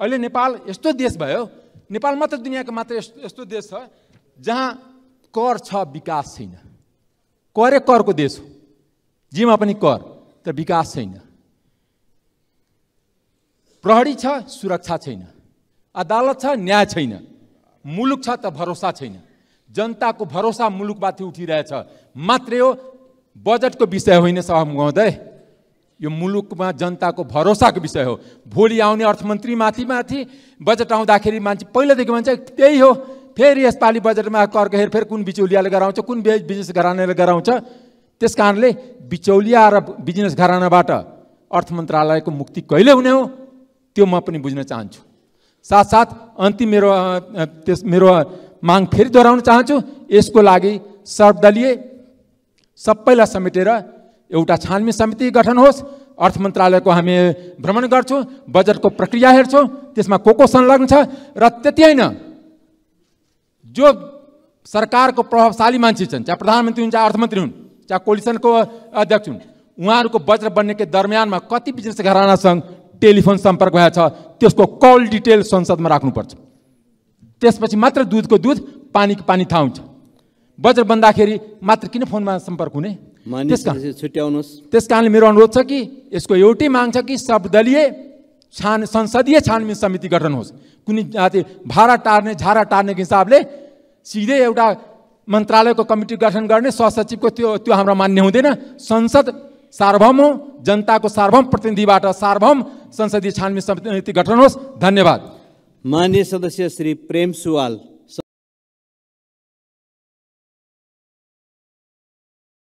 अहिले नेपाल यस्तो देश भयो नेपाल मात्र दुनियाँको मात्र यस्तो देश छ जहाँ कर छ विकास छैन करै करको देश हो जेमा पनि कर तर विकास छैन प्रहरी छ सुरक्षा छैन अदालत छ न्याय छैन मुलुक छ त भरोसा छैन जनताको भरोसा मुलुकमाथि उठिरहेछ मात्रै हो बजेटको विषय होइन सहम महोदय यो मुलुकमा जनताको भरोसाको विषय हो भोलि आउने अर्थमन्त्री माथि माथि बजेट आउँदाखेरि मान्छे पहिलादेखि मान्छे त्यही हो फेरि यसपालि बजेटमा हेर फेरि कुन बिचौलियाले गराउँछ कुन बिजनेस घरानाले गराउँछ त्यस कारणले बिचौलिया र बिजनेस घरानाबाट अर्थ मन्त्रालयको मुक्ति कहिले हुने हो त्यो म पनि बुझ्न चाहन्छु साथसाथ अन्तिम मेरो त्यस मेरो माग फेरि दोहोऱ्याउन चाहन्छु यसको लागि सर्वदलीय सबैलाई समेटेर एउटा छानबिन समिति गठन होस् अर्थ मन्त्रालयको हामी भ्रमण गर्छौँ बजेटको प्रक्रिया हेर्छौँ त्यसमा को को संलग्न छ र त्यति होइन जो सरकारको प्रभावशाली मान्छे छन् चाहे प्रधानमन्त्री हुन् चाहे अर्थमन्त्री हुन् चाहे कोलिसनको अध्यक्ष हुन् उहाँहरूको बजेट बन्नेकै दरम्यानमा कति बिजनेस घरानासँग टेलिफोन सम्पर्क भएको छ त्यसको कल डिटेल संसदमा राख्नुपर्छ त्यसपछि मात्र दुधको दुध पानीको पानी थाहा हुन्छ बजेट बन्दाखेरि मात्र किन फोनमा सम्पर्क हुने त्यस छुट्याउनुहोस् त्यस कारणले मेरो अनुरोध छ कि यसको एउटै माग छ कि सबदलीय छान संसदीय छानबिन समिति गठन होस् कुनै जाति भाडा टार्ने झारा टार्ने हिसाबले सिधै एउटा मन्त्रालयको कमिटी गठन गर्ने सहसचिवको त्यो त्यो हाम्रो मान्य हुँदैन संसद सार्वभौम हो जनताको सार्वभौम प्रतिनिधिबाट सार्वभौम संसदीय छानबिन समिति गठन होस् धन्यवाद मान्य सदस्य श्री प्रेम सुवाल